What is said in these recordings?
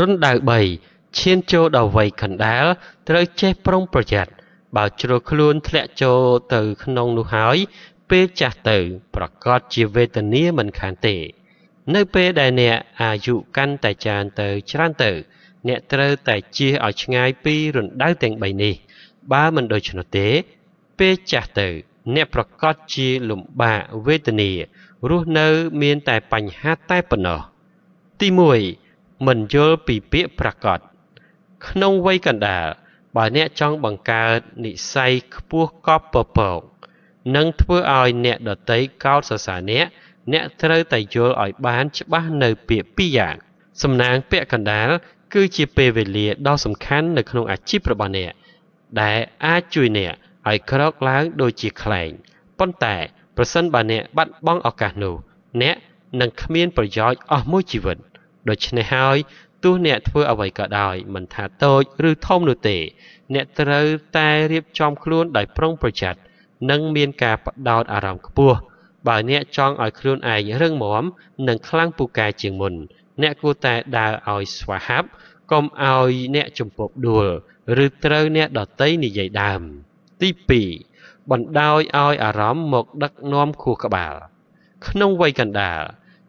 រណ្ដៅ3ឈានចូលដល់វ័យខណ្ដាលត្រូវចេះប្រុងប្រយ័ត្នបើជ្រុលខ្លួនធ្លាក់ចូលទៅក្នុងនោះហើយពេលចាស់ទៅ ប្រកាសជាវេទនាមិនខានទេ នៅពេលដែលអ្នកអាយុកាន់តែច្រើនទៅ ច្រើនទៅ អ្នកត្រូវតែជៀសឲ្យឆ្ងាយពីរណ្ដៅទាំង3នេះបើមិនដូច្នោះទេ ពេលចាស់ទៅ អ្នកប្រកាសជាលំបាកវេទនារស់នៅមានតែបញ្ហាតែប៉ុណ្ណោះ ទី1មិនយល់ពីពាក្យប្រកបក្នុងវ័យកណ្ដាលបើអ្នកចង់បង្កើតនិស័យខ្ពស់កប់ពពកនឹងធ្វើឲ្យអ្នកដតីកោតសរសើរអ្នកអ្នកត្រូវតែយល់ឲ្យបាន ច្បាស់នៅពាក្យពីរយ៉ាង សំណាងពាក្យកណ្ដាលគឺជាពេលវេលាដ៏សំខាន់នៅក្នុងអាជីពរបស់អ្នកដែលអាចជួយអ្នកឲ្យក្រោកឡើងដូចជាខ្លែងប៉ុន្តែប្រសិនបើអ្នកបាត់បង់ឱកាសនោះអ្នកនឹងគ្មានប្រយោជន៍អស់មួយជីវិត។ដូច្នេះហើយទោះអ្នកធ្វើអ្វីក៏ដោយ មិនថាតូចឬធំនោះទេអ្នកត្រូវតែរៀបចំខ្លួនដោយប្រុងប្រយ័ត្ននិងមានការបដោតអារម្មណ៍ខ្ពស់បើអ្នកចង់ឲ្យខ្លួនឯងរឹងមាំនិងខ្លាំងពូកែជាងមុនអ្នកគួរតែដើរឲ្យស្វាហាប់កុំឲ្យអ្នកជំពប់ដួលឬត្រូវអ្នកដតីនិយាយដើម ទី2បណ្ដោយឲ្យអារម្មណ៍មកដឹកនាំខួរក្បាលក្នុងវ័យកណ្ដាល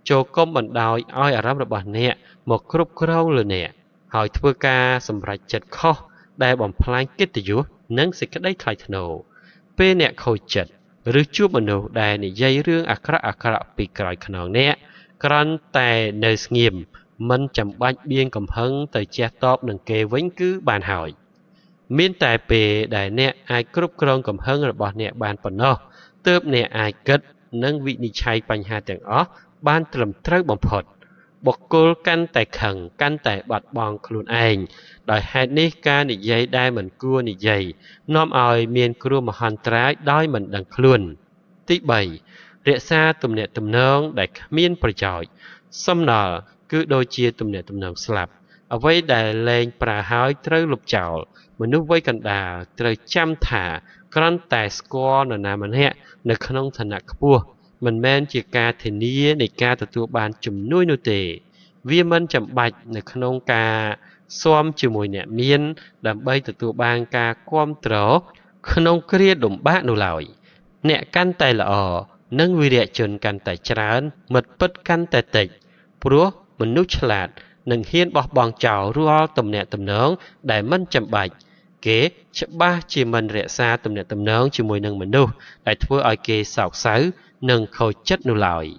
ចូលកុំបណ្ដោយឲ្យអារម្មណ៍របស់អ្នក មកគ្រប់គ្រងលើអ្នកហើយធ្វើការសម្រេចចិត្តខុសដែលបំផ្លាញកិត្តិយសនិងសេចក្តីថ្លៃថ្នូរពេលអ្នកខូចចិត្តឬជួបមនុស្សដែលនិយាយរឿងអាក្រក់អាក្រក់ពីក្រោយខ្នងអ្នក ក្រាន់តែនៅស្ងៀមមិនចាំបាច់បៀងកំហឹងទៅជះតបនឹងគេវិញគឺបានហើយមានតែពេលដែលអ្នកអាចគ្រប់គ្រងកំហឹងរបស់អ្នកបានប៉ុណ្ណោះទើបអ្នកអាចគិតនិងវិនិច្ឆ័យបញ្ហាទាំងអស់បានត្រឹមត្រូវបំផុតបុគ្គលកាន់តែខឹងកាន់តែបាត់បង់ខ្លួនឯងដោយហេតុនេះការនិយាយដែលមិនគួរនិយាយនាំឲ្យមានគ្រោះមហន្តរាយដោយមិនដឹងខ្លួន ទី3រក្សាទំនាក់ទំនងដែលគ្មានប្រយោជន៍សំណល់គឺដូចជាទំនាក់ទំនងស្លាប់ អ្វីដែលលែងប្រើហើយត្រូវលុបចោលមនុស្សវ័យកណ្ដាលត្រូវចាំថាគ្រាន់តែស្គាល់នរណាម្នាក់នៅក្នុងឋានៈខ្ពស់មិនមែនជាការធានានៃការទទួលបានជំនួយនោះទេ វាមិនចាំបាច់នៅក្នុងការស៊ាំជាមួយអ្នកមានដើម្បីទទួលបានការគ្រប់គ្រងក្នុងគ្រាលំបាកនោះឡើយអ្នកកាន់តែល្អនិងវិរៈជនកាន់តែច្រើនមិត្តពិតកាន់តែតិចព្រោះមនុស្សឆ្លាតនឹងហ៊ានបោះបង់ចោលរាល់ទំនាក់ទំនងដែលមិនចាំបាច់គេច្បាស់ជាមិនរក្សាទំនាក់ទំនងជាមួយនឹងមនុស្សដែលធ្វើឲ្យគេសោកសៅ nâng khôi chết nụ lợi